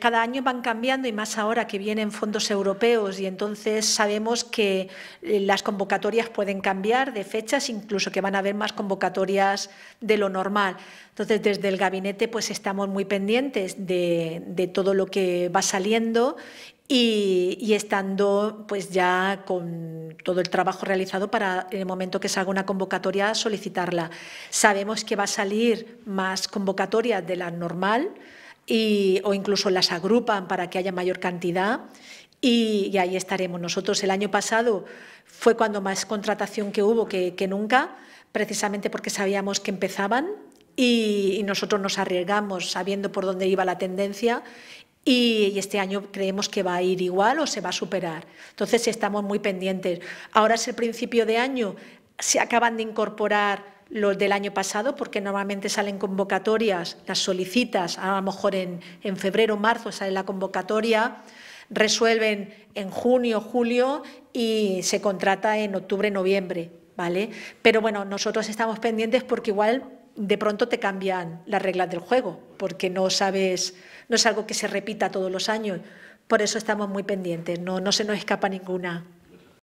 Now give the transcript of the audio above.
cada año van cambiando y más ahora que vienen fondos europeos y entonces sabemos que eh, las convocatorias pueden cambiar de fechas, incluso que van a haber más convocatorias de lo normal. Entonces, desde el gabinete pues estamos muy pendientes de, todo lo que va saliendo y, y, estando pues ya con todo el trabajo realizado para en el momento que salga una convocatoria solicitarla. Sabemos que va a salir más convocatorias de la normal o incluso las agrupan para que haya mayor cantidad y, ahí estaremos. Nosotros el año pasado fue cuando más contratación que hubo que, nunca, precisamente porque sabíamos que empezaban y, nosotros nos arriesgamos sabiendo por dónde iba la tendencia y, este año creemos que va a ir igual o se va a superar. Entonces estamos muy pendientes. Ahora es el principio de año, se acaban de incorporar los del año pasado, porque normalmente salen convocatorias, las solicitas, a lo mejor en, febrero marzo sale la convocatoria, resuelven en junio, julio y se contrata en octubre, noviembre, ¿vale? Pero bueno, nosotros estamos pendientes porque igual de pronto te cambian las reglas del juego, porque no sabes, no es algo que se repita todos los años. Por eso estamos muy pendientes, no, no se nos escapa ninguna.